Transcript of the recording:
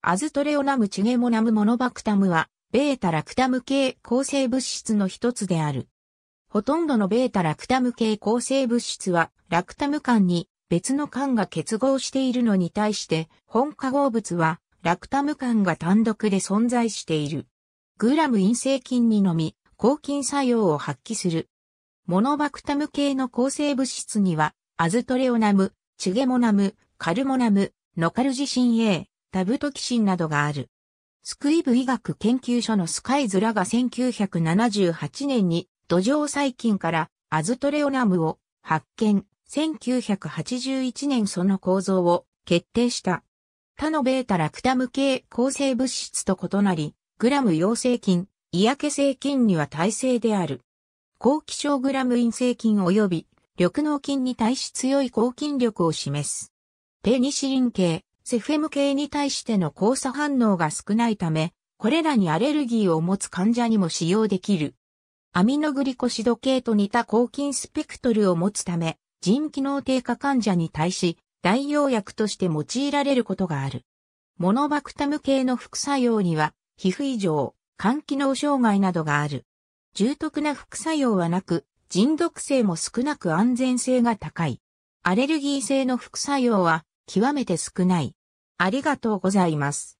アズトレオナムチゲモナムモノバクタムは、ベータラクタム系構成物質の一つである。ほとんどのベータラクタム系構成物質は、ラクタム間に別の間が結合しているのに対して、本化合物は、ラクタム間が単独で存在している。グラム陰性菌にのみ、抗菌作用を発揮する。モノバクタム系の構成物質には、アズトレオナム、チゲモナム、カルモナム、ノカルジシン A、タブトキシンなどがある。スクイブ医学研究所のスカイズラが1978年に土壌細菌からアズトレオナムを発見、1981年その構造を決定した。他のベータラクタム系構成物質と異なり、グラム陽性菌、嫌気性菌には耐性である。高気症グラム陰性菌及び緑脳菌に対し強い抗菌力を示す。ペニシリン系、セフェム系に対しての交差反応が少ないため、これらにアレルギーを持つ患者にも使用できる。アミノグリコシド系と似た抗菌スペクトルを持つため、腎機能低下患者に対し、代用薬として用いられることがある。モノバクタム系の副作用には、皮膚異常、肝機能障害などがある。重篤な副作用はなく、腎毒性も少なく安全性が高い。アレルギー性の副作用は極めて少ない。ありがとうございます。